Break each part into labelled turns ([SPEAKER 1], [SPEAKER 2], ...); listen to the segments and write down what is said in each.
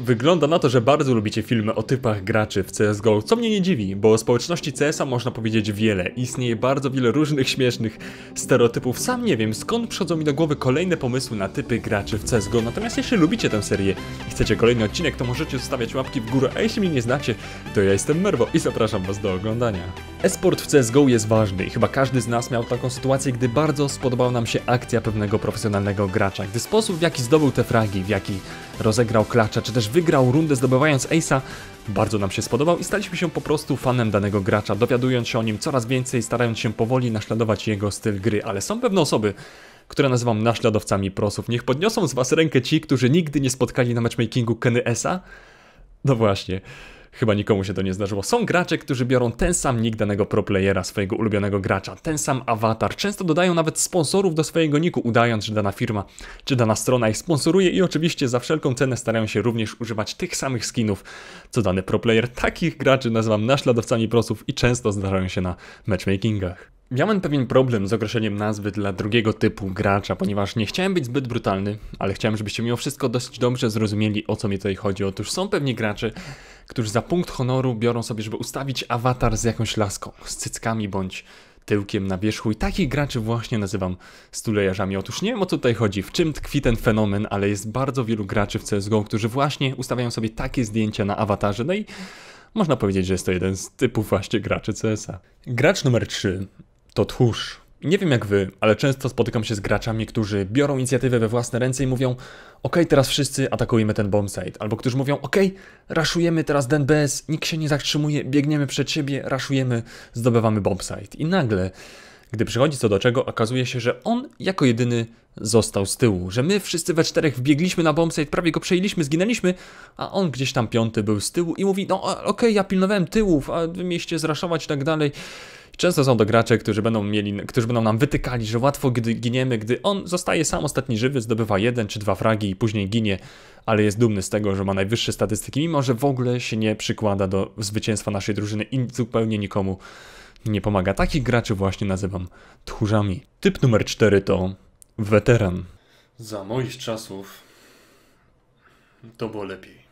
[SPEAKER 1] Wygląda na to, że bardzo lubicie filmy o typach graczy w CSGO, co mnie nie dziwi, bo o społeczności cs można powiedzieć wiele. Istnieje bardzo wiele różnych śmiesznych stereotypów. Sam nie wiem, skąd przychodzą mi do głowy kolejne pomysły na typy graczy w CSGO. Natomiast jeśli lubicie tę serię i chcecie kolejny odcinek, to możecie zostawiać łapki w górę, a jeśli mnie nie znacie, to ja jestem Merwo i zapraszam was do oglądania. Esport w CSGO jest ważny i chyba każdy z nas miał taką sytuację, gdy bardzo spodobała nam się akcja pewnego profesjonalnego gracza, gdy sposób w jaki zdobył te fragi, w jaki rozegrał klacza, czy też wygrał rundę zdobywając Ace'a. Bardzo nam się spodobał i staliśmy się po prostu fanem danego gracza, dowiadując się o nim coraz więcej, starając się powoli naśladować jego styl gry, ale są pewne osoby, które nazywam naśladowcami prosów. Niech podniosą z was rękę ci, którzy nigdy nie spotkali na matchmakingu Kenny S'a. No właśnie. Chyba nikomu się to nie zdarzyło. Są gracze, którzy biorą ten sam nick danego proplayera, swojego ulubionego gracza, ten sam awatar. Często dodają nawet sponsorów do swojego niku, udając, że dana firma czy dana strona ich sponsoruje i oczywiście za wszelką cenę starają się również używać tych samych skinów, co dany proplayer. Takich graczy nazywam naśladowcami prosów i często zdarzają się na matchmakingach. Miałem pewien problem z określeniem nazwy dla drugiego typu gracza, ponieważ nie chciałem być zbyt brutalny, ale chciałem, żebyście mimo wszystko dosyć dobrze zrozumieli, o co mi tutaj chodzi. Otóż są pewni gracze, którzy za punkt honoru biorą sobie, żeby ustawić awatar z jakąś laską, z cyckami bądź tyłkiem na wierzchu i takich graczy właśnie nazywam stulejarzami. Otóż nie wiem o co tutaj chodzi, w czym tkwi ten fenomen, ale jest bardzo wielu graczy w CSGO, którzy właśnie ustawiają sobie takie zdjęcia na awatarze, no i można powiedzieć, że jest to jeden z typów właśnie graczy CSA. Gracz numer 3 to tchórz. Nie wiem jak wy, ale często spotykam się z graczami, którzy biorą inicjatywę we własne ręce i mówią ok, teraz wszyscy atakujemy ten bombsite. Albo którzy mówią ok, raszujemy teraz ten BS, nikt się nie zatrzymuje, biegniemy przed siebie, raszujemy, zdobywamy bombsite. I nagle, gdy przychodzi co do czego, okazuje się, że on jako jedyny został z tyłu. Że my wszyscy we czterech wbiegliśmy na bombsite, prawie go przejęliśmy, zginęliśmy, a on gdzieś tam piąty był z tyłu i mówi no okej, ja pilnowałem tyłów, a wy mieście zraszować i tak dalej. Często są to gracze, którzy będą, mieli, którzy będą nam wytykali, że łatwo gdy giniemy, gdy on zostaje sam ostatni żywy, zdobywa jeden czy dwa fragi i później ginie, ale jest dumny z tego, że ma najwyższe statystyki, mimo że w ogóle się nie przykłada do zwycięstwa naszej drużyny i zupełnie nikomu nie pomaga. Takich graczy właśnie nazywam tchórzami. Typ numer 4 to weteran. Za moich czasów to było lepiej.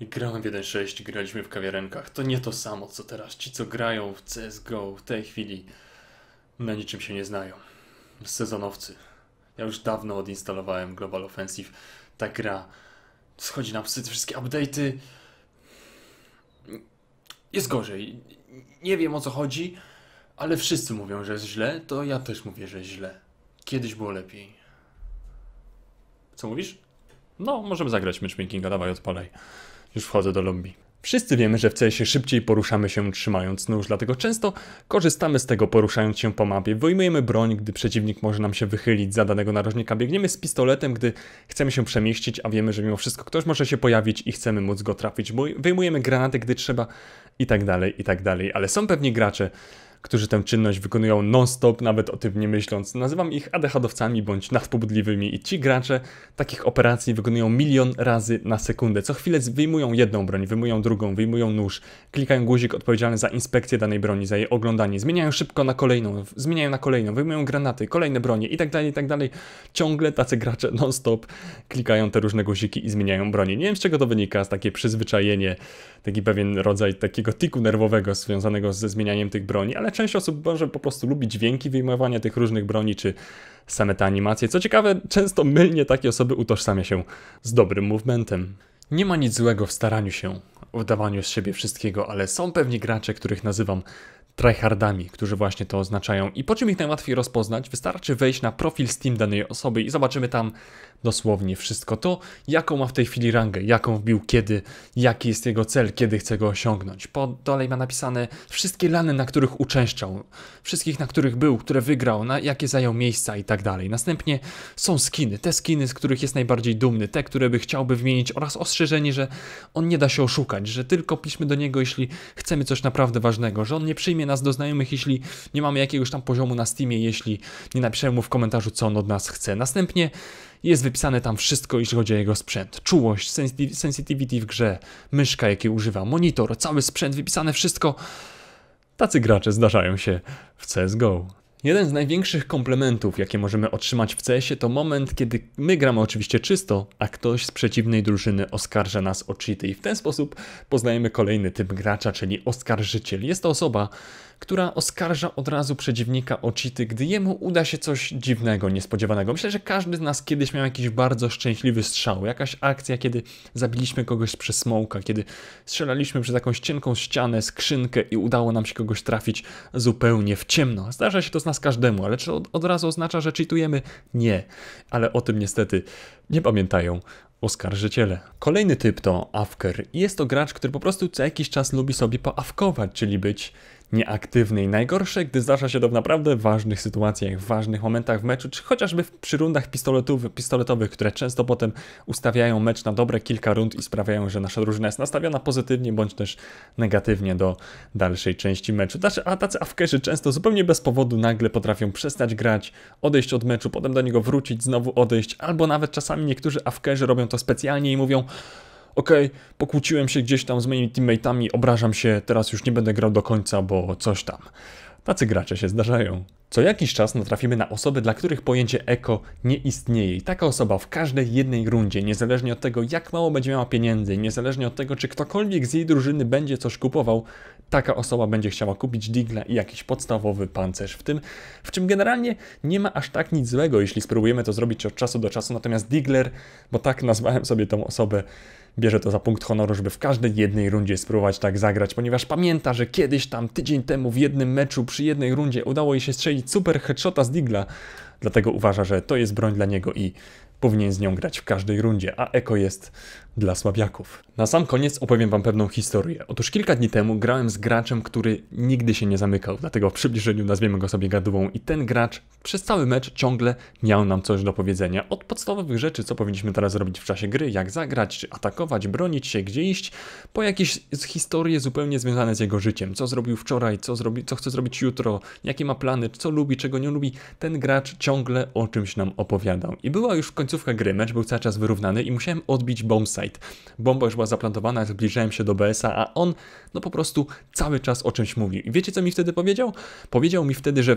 [SPEAKER 1] Grałem w 1.6, graliśmy w kawiarenkach. To nie to samo, co teraz. Ci, co grają w CSGO w tej chwili, na niczym się nie znają. Sezonowcy. Ja już dawno odinstalowałem Global Offensive. Ta gra schodzi na psy, wszystkie update'y. Jest gorzej. Nie wiem o co chodzi, ale wszyscy mówią, że jest źle, to ja też mówię, że jest źle. Kiedyś było lepiej. Co mówisz? No, możemy zagrać matchmakinga, dawaj, odpalaj. Już wchodzę do lobby. Wszyscy wiemy, że w CS-ie szybciej poruszamy się trzymając nóż, dlatego często korzystamy z tego poruszając się po mapie. Wyjmujemy broń, gdy przeciwnik może nam się wychylić za danego narożnika, biegniemy z pistoletem, gdy chcemy się przemieścić, a wiemy, że mimo wszystko ktoś może się pojawić i chcemy móc go trafić. Wyjmujemy granaty, gdy trzeba i tak dalej, i tak dalej. Ale są pewni gracze, którzy tę czynność wykonują non-stop, nawet o tym nie myśląc. Nazywam ich adechadowcami bądź nadpobudliwymi i ci gracze takich operacji wykonują milion razy na sekundę. Co chwilę wyjmują jedną broń, wyjmują drugą, wyjmują nóż, klikają guzik odpowiedzialny za inspekcję danej broni, za jej oglądanie, zmieniają szybko na kolejną, zmieniają na kolejną, wyjmują granaty, kolejne bronie i tak dalej, i tak dalej. Ciągle tacy gracze non-stop klikają te różne guziki i zmieniają broni. Nie wiem z czego to wynika, z takie przyzwyczajenie, taki pewien rodzaj takiego tiku nerwowego związanego ze zmienianiem tych broni, ale ale część osób może po prostu lubi dźwięki wyjmowania tych różnych broni, czy same te animacje. Co ciekawe, często mylnie takie osoby utożsamia się z dobrym movementem. Nie ma nic złego w staraniu się, w dawaniu z siebie wszystkiego, ale są pewni gracze, których nazywam tryhardami, którzy właśnie to oznaczają. I po czym ich najłatwiej rozpoznać? Wystarczy wejść na profil Steam danej osoby i zobaczymy tam dosłownie wszystko to, jaką ma w tej chwili rangę, jaką wbił, kiedy, jaki jest jego cel, kiedy chce go osiągnąć. Po dalej ma napisane wszystkie lany, na których uczęszczał, wszystkich, na których był, które wygrał, na jakie zajął miejsca i tak dalej. Następnie są skiny, te skiny, z których jest najbardziej dumny, te, które by chciałby wymienić oraz ostrzeżenie, że on nie da się oszukać, że tylko piszmy do niego, jeśli chcemy coś naprawdę ważnego, że on nie przyjmie nas do znajomych, jeśli nie mamy jakiegoś tam poziomu na Steamie, jeśli nie napiszemy mu w komentarzu, co on od nas chce. Następnie jest wypisane tam wszystko, jeśli chodzi o jego sprzęt. Czułość, sensitivity w grze, myszka, jakiej używa, monitor, cały sprzęt, wypisane wszystko. Tacy gracze zdarzają się w CSGO. Jeden z największych komplementów, jakie możemy otrzymać w CS-ie, to moment, kiedy my gramy oczywiście czysto, a ktoś z przeciwnej drużyny oskarża nas o cheaty i w ten sposób poznajemy kolejny typ gracza, czyli oskarżyciel. Jest to osoba, która oskarża od razu przeciwnika o cheaty, gdy jemu uda się coś dziwnego, niespodziewanego. Myślę, że każdy z nas kiedyś miał jakiś bardzo szczęśliwy strzał, jakaś akcja, kiedy zabiliśmy kogoś przez smołka, kiedy strzelaliśmy przez jakąś cienką ścianę, skrzynkę i udało nam się kogoś trafić zupełnie w ciemno. Zdarza się to z nas nas każdemu, ale czy od, od razu oznacza, że cheatujemy? Nie, ale o tym niestety nie pamiętają oskarżyciele. Kolejny typ to afker. Jest to gracz, który po prostu co jakiś czas lubi sobie poawkować, czyli być nieaktywny i najgorsze, gdy zdarza się to w naprawdę ważnych sytuacjach, w ważnych momentach w meczu, czy chociażby przy rundach pistoletów, pistoletowych, które często potem ustawiają mecz na dobre kilka rund i sprawiają, że nasza drużyna jest nastawiona pozytywnie bądź też negatywnie do dalszej części meczu. A tacy afkerzy często zupełnie bez powodu nagle potrafią przestać grać, odejść od meczu, potem do niego wrócić, znowu odejść, albo nawet czasami niektórzy afkerzy robią to specjalnie i mówią ok, pokłóciłem się gdzieś tam z moimi teammate'ami, obrażam się, teraz już nie będę grał do końca, bo coś tam. Tacy gracze się zdarzają. Co jakiś czas natrafimy na osoby, dla których pojęcie eko nie istnieje i taka osoba w każdej jednej rundzie, niezależnie od tego jak mało będzie miała pieniędzy, niezależnie od tego czy ktokolwiek z jej drużyny będzie coś kupował, taka osoba będzie chciała kupić digla i jakiś podstawowy pancerz w tym, w czym generalnie nie ma aż tak nic złego, jeśli spróbujemy to zrobić od czasu do czasu, natomiast digler, bo tak nazwałem sobie tą osobę, bierze to za punkt honoru, żeby w każdej jednej rundzie spróbować tak zagrać, ponieważ pamięta, że kiedyś tam tydzień temu w jednym meczu przy jednej rundzie udało jej się strzelić strzelić super headshota z Digla. Dlatego uważa, że to jest broń dla niego i powinien z nią grać w każdej rundzie, a Eko jest dla słabiaków. Na sam koniec opowiem wam pewną historię. Otóż kilka dni temu grałem z graczem, który nigdy się nie zamykał, dlatego w przybliżeniu nazwiemy go sobie gadułą i ten gracz przez cały mecz ciągle miał nam coś do powiedzenia. Od podstawowych rzeczy, co powinniśmy teraz robić w czasie gry, jak zagrać, czy atakować, bronić się, gdzie iść, po jakieś historie zupełnie związane z jego życiem. Co zrobił wczoraj, co, zrobi, co chce zrobić jutro, jakie ma plany, co lubi, czego nie lubi. Ten gracz ciągle o czymś nam opowiadał. I była już w końcu końcówka gry mecz był cały czas wyrównany i musiałem odbić bombsite. Bomba już była zaplantowana, zbliżałem się do BS-a, a on no po prostu cały czas o czymś mówił. I wiecie co mi wtedy powiedział? Powiedział mi wtedy, że